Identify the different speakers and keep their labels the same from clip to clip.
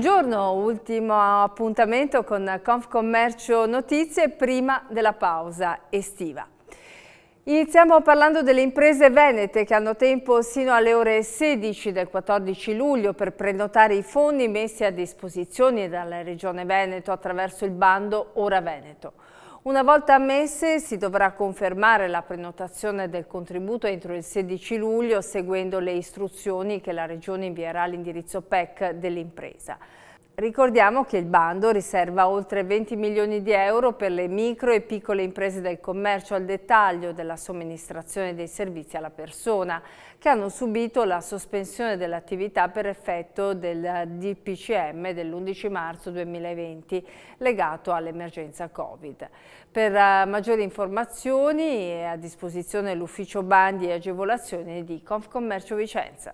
Speaker 1: Buongiorno, ultimo appuntamento con Confcommercio Notizie prima della pausa estiva. Iniziamo parlando delle imprese venete che hanno tempo sino alle ore 16 del 14 luglio per prenotare i fondi messi a disposizione dalla Regione Veneto attraverso il bando Ora Veneto. Una volta ammesse si dovrà confermare la prenotazione del contributo entro il 16 luglio seguendo le istruzioni che la Regione invierà all'indirizzo PEC dell'impresa. Ricordiamo che il bando riserva oltre 20 milioni di euro per le micro e piccole imprese del commercio al dettaglio della somministrazione dei servizi alla persona, che hanno subito la sospensione dell'attività per effetto del DPCM dell'11 marzo 2020 legato all'emergenza Covid. Per eh, maggiori informazioni è a disposizione l'ufficio bandi e agevolazioni di Confcommercio Vicenza.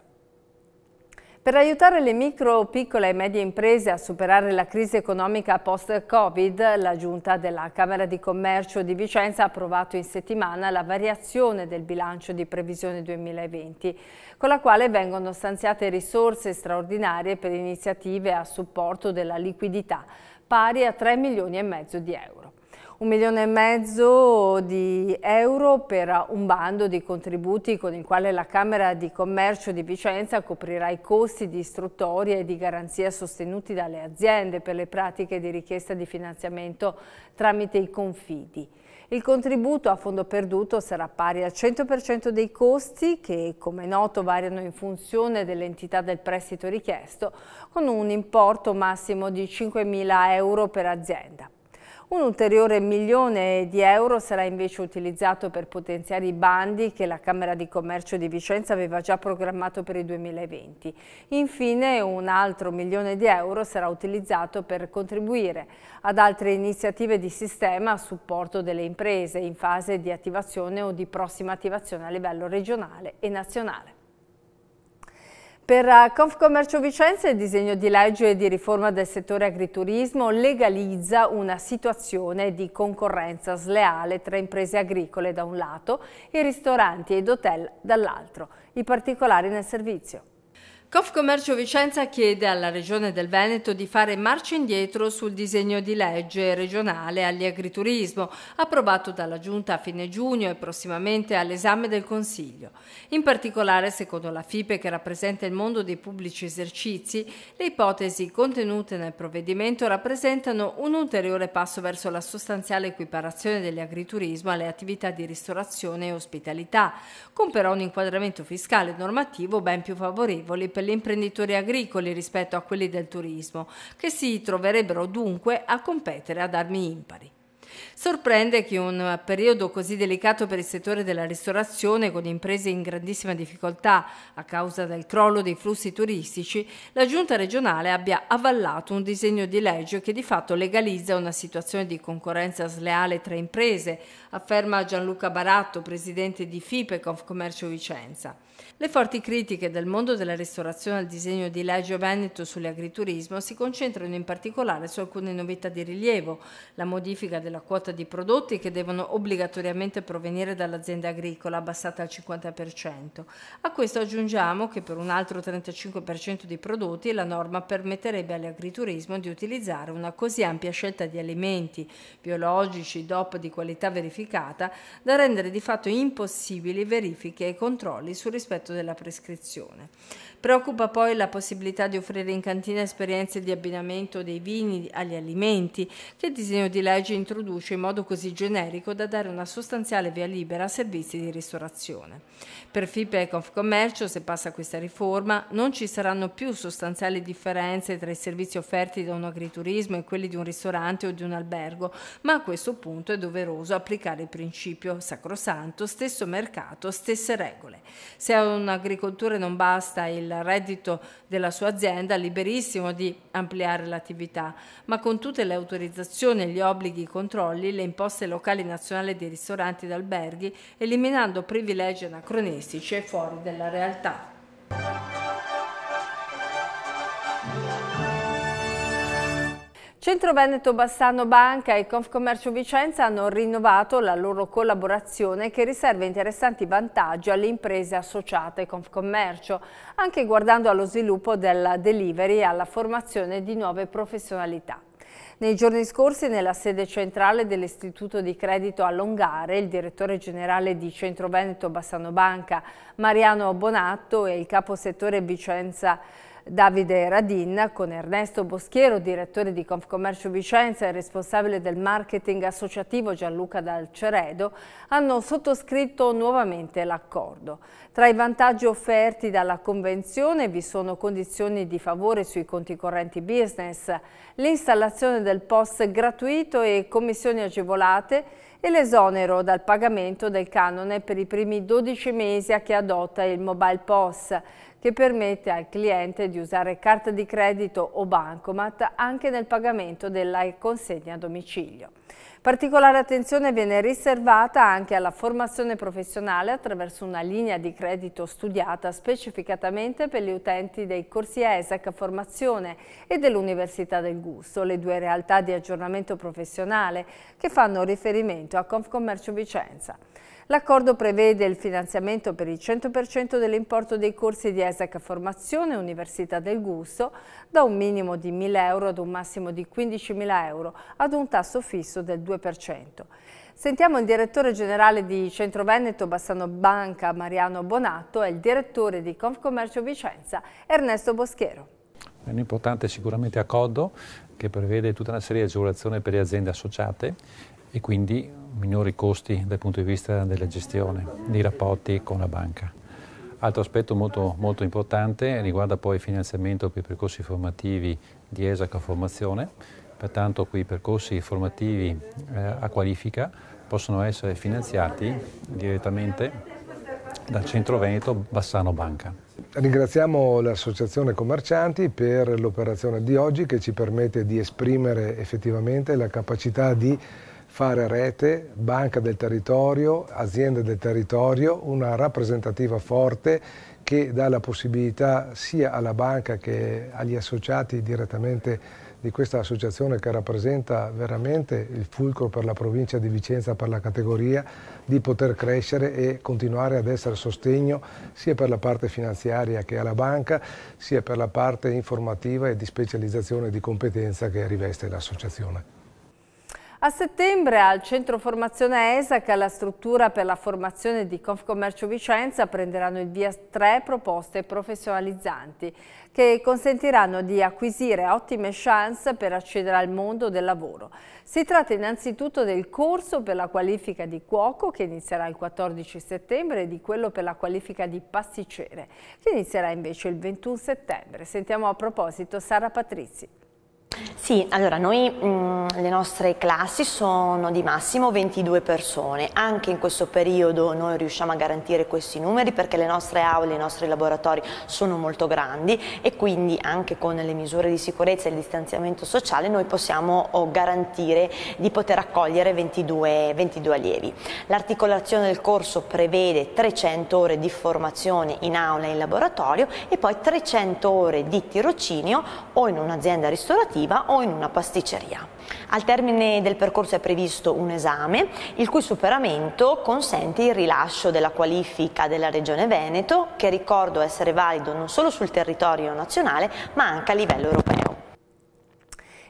Speaker 1: Per aiutare le micro, piccole e medie imprese a superare la crisi economica post-Covid, la Giunta della Camera di Commercio di Vicenza ha approvato in settimana la variazione del bilancio di previsione 2020, con la quale vengono stanziate risorse straordinarie per iniziative a supporto della liquidità, pari a 3 milioni e mezzo di euro un milione e mezzo di euro per un bando di contributi con il quale la Camera di Commercio di Vicenza coprirà i costi di istruttoria e di garanzia sostenuti dalle aziende per le pratiche di richiesta di finanziamento tramite i confidi. Il contributo a fondo perduto sarà pari al 100% dei costi che, come noto, variano in funzione dell'entità del prestito richiesto, con un importo massimo di 5.000 euro per azienda. Un ulteriore milione di euro sarà invece utilizzato per potenziare i bandi che la Camera di Commercio di Vicenza aveva già programmato per il 2020. Infine un altro milione di euro sarà utilizzato per contribuire ad altre iniziative di sistema a supporto delle imprese in fase di attivazione o di prossima attivazione a livello regionale e nazionale. Per eh, Confcommercio Vicenza il disegno di legge di riforma del settore agriturismo legalizza una situazione di concorrenza sleale tra imprese agricole da un lato e ristoranti ed hotel dall'altro. I particolari nel servizio. Confcommercio Vicenza chiede alla Regione del Veneto di fare marcia indietro sul disegno di legge regionale agli agriturismo, approvato dalla Giunta a fine giugno e prossimamente all'esame del Consiglio. In particolare, secondo la FIPE, che rappresenta il mondo dei pubblici esercizi, le ipotesi contenute nel provvedimento rappresentano un ulteriore passo verso la sostanziale equiparazione dell'agriturismo alle attività di ristorazione e ospitalità, con però un inquadramento fiscale e normativo ben più favorevoli per gli imprenditori agricoli rispetto a quelli del turismo, che si troverebbero dunque a competere ad armi impari. Sorprende che un periodo così delicato per il settore della ristorazione, con imprese in grandissima difficoltà a causa del crollo dei flussi turistici, la giunta regionale abbia avallato un disegno di legge che di fatto legalizza una situazione di concorrenza sleale tra imprese, afferma Gianluca Baratto, presidente di FIPE Commercio Vicenza. Le forti critiche del mondo della ristorazione al disegno di legge Veneto sull'agriturismo si concentrano in particolare su alcune novità di rilievo, la modifica della quota di prodotti che devono obbligatoriamente provenire dall'azienda agricola, abbassata al 50%. A questo aggiungiamo che per un altro 35% di prodotti la norma permetterebbe all'agriturismo di utilizzare una così ampia scelta di alimenti biologici, DOP di qualità verificata, da rendere di fatto impossibili verifiche e controlli sul risorse rispetto della prescrizione. Preoccupa poi la possibilità di offrire in cantina esperienze di abbinamento dei vini agli alimenti, che il disegno di legge introduce in modo così generico da dare una sostanziale via libera a servizi di ristorazione. Per FIPE e Confcommercio, se passa questa riforma, non ci saranno più sostanziali differenze tra i servizi offerti da un agriturismo e quelli di un ristorante o di un albergo, ma a questo punto è doveroso applicare il principio sacrosanto, stesso mercato, stesse regole. Se se un agricoltore non basta il reddito della sua azienda, liberissimo di ampliare l'attività, ma con tutte le autorizzazioni, gli obblighi, i controlli, le imposte locali nazionali di ristoranti ed alberghi, eliminando privilegi anacronistici e fuori della realtà. Centro Veneto Bassano Banca e Confcommercio Vicenza hanno rinnovato la loro collaborazione che riserva interessanti vantaggi alle imprese associate Confcommercio, anche guardando allo sviluppo della delivery e alla formazione di nuove professionalità. Nei giorni scorsi nella sede centrale dell'Istituto di Credito a Longare il direttore generale di Centro Veneto Bassano Banca Mariano Bonatto e il capo settore Vicenza Davide Radin con Ernesto Boschiero, direttore di Confcommercio Vicenza e responsabile del marketing associativo Gianluca Dalceredo, hanno sottoscritto nuovamente l'accordo. Tra i vantaggi offerti dalla convenzione vi sono condizioni di favore sui conti correnti business, l'installazione del POS gratuito e commissioni agevolate e l'esonero dal pagamento del canone per i primi 12 mesi a chi adotta il Mobile POS, che permette al cliente di usare carta di credito o bancomat anche nel pagamento della consegna a domicilio. Particolare attenzione viene riservata anche alla formazione professionale attraverso una linea di credito studiata specificatamente per gli utenti dei corsi ESAC Formazione e dell'Università del Gusto, le due realtà di aggiornamento professionale che fanno riferimento a Confcommercio Vicenza. L'accordo prevede il finanziamento per il 100% dell'importo dei corsi di ESAC Formazione Università del Gusto da un minimo di 1.000 euro ad un massimo di 15.000 euro ad un tasso fisso del 2%. Sentiamo il direttore generale di Centro Veneto Bassano Banca Mariano Bonato e il direttore di Confcommercio Vicenza Ernesto Boschero.
Speaker 2: È un importante sicuramente accordo che prevede tutta una serie di agevolazioni per le aziende associate e quindi minori costi dal punto di vista della gestione, dei rapporti con la banca. Altro aspetto molto, molto importante riguarda poi il finanziamento per i percorsi formativi di ESAC a formazione Pertanto quei percorsi formativi eh, a qualifica possono essere finanziati direttamente dal Centro Veneto Bassano Banca. Ringraziamo l'Associazione Commercianti per l'operazione di oggi che ci permette di esprimere effettivamente la capacità di fare rete, banca del territorio, aziende del territorio, una rappresentativa forte che dà la possibilità sia alla banca che agli associati direttamente di questa associazione che rappresenta veramente il fulcro per la provincia di Vicenza, per la categoria, di poter crescere e continuare ad essere sostegno sia per la parte finanziaria che alla banca, sia per la parte informativa e di specializzazione e di competenza che riveste l'associazione.
Speaker 1: A settembre al Centro Formazione ESAC, la struttura per la formazione di Confcommercio Vicenza, prenderanno il via tre proposte professionalizzanti che consentiranno di acquisire ottime chance per accedere al mondo del lavoro. Si tratta innanzitutto del corso per la qualifica di cuoco che inizierà il 14 settembre e di quello per la qualifica di pasticcere che inizierà invece il 21 settembre. Sentiamo a proposito Sara Patrizi. Sì, allora noi mh, le nostre classi sono di massimo 22 persone, anche in questo periodo noi riusciamo a garantire questi numeri perché le nostre aule, i nostri laboratori sono molto grandi e quindi anche con le misure di sicurezza e il distanziamento sociale noi possiamo garantire di poter accogliere 22, 22 allievi. L'articolazione del corso prevede 300 ore di formazione in aula e in laboratorio e poi 300 ore di tirocinio o in un'azienda ristorativa o o in una pasticceria. Al termine del percorso è previsto un esame, il cui superamento consente il rilascio della qualifica della Regione Veneto, che ricordo essere valido non solo sul territorio nazionale, ma anche a livello europeo.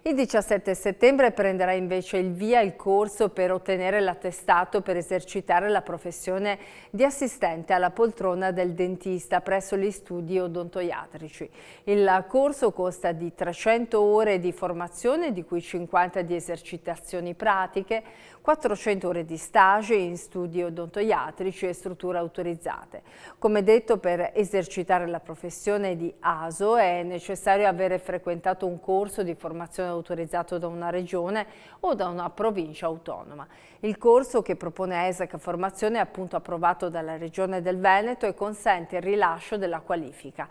Speaker 1: Il 17 settembre prenderà invece il via il corso per ottenere l'attestato per esercitare la professione di assistente alla poltrona del dentista presso gli studi odontoiatrici. Il corso consta di 300 ore di formazione, di cui 50 di esercitazioni pratiche, 400 ore di stage in studi odontoiatrici e strutture autorizzate. Come detto, per esercitare la professione di ASO è necessario avere frequentato un corso di formazione autorizzato da una regione o da una provincia autonoma. Il corso che propone ESAC Formazione è appunto approvato dalla Regione del Veneto e consente il rilascio della qualifica.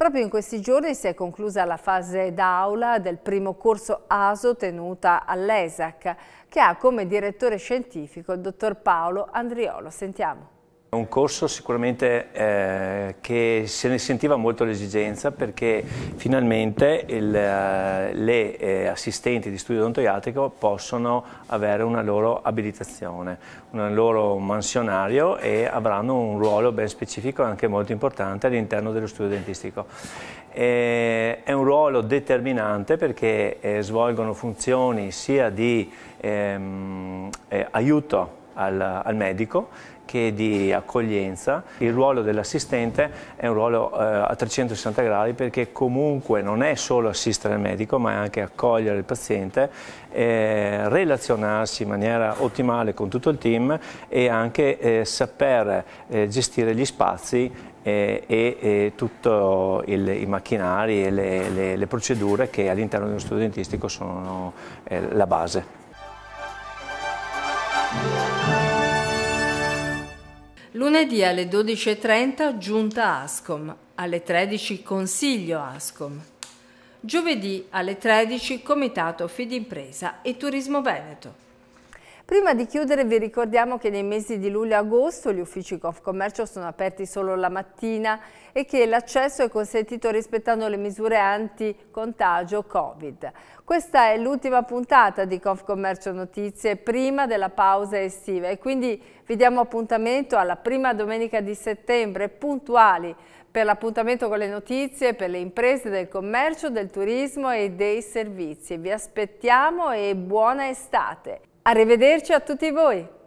Speaker 1: Proprio in questi giorni si è conclusa la fase d'aula del primo corso ASO tenuta all'ESAC, che ha come direttore scientifico il dottor Paolo Andriolo. Sentiamo.
Speaker 2: È un corso sicuramente eh, che se ne sentiva molto l'esigenza perché finalmente il, eh, le eh, assistenti di studio odontoiatrico possono avere una loro abilitazione, un loro mansionario e avranno un ruolo ben specifico e anche molto importante all'interno dello studio dentistico. Eh, è un ruolo determinante perché eh, svolgono funzioni sia di ehm, eh, aiuto al, al medico che di accoglienza. Il ruolo dell'assistente è un ruolo eh, a 360 gradi perché comunque non è solo assistere il medico ma è anche accogliere il paziente, eh, relazionarsi in maniera ottimale con tutto il team e anche eh, saper eh, gestire gli spazi eh, e, e, tutto il, i macchinari e le, le, le procedure che all'interno dello studio dentistico sono eh, la base.
Speaker 1: Lunedì alle 12.30 giunta Ascom, alle 13 consiglio Ascom. Giovedì alle 13 comitato Fidimpresa e Turismo Veneto. Prima di chiudere vi ricordiamo che nei mesi di luglio e agosto gli uffici Confcommercio sono aperti solo la mattina e che l'accesso è consentito rispettando le misure anti-contagio Covid. Questa è l'ultima puntata di Confcommercio Notizie prima della pausa estiva e quindi vi diamo appuntamento alla prima domenica di settembre puntuali per l'appuntamento con le notizie per le imprese del commercio, del turismo e dei servizi. Vi aspettiamo e buona estate! Arrivederci a tutti voi!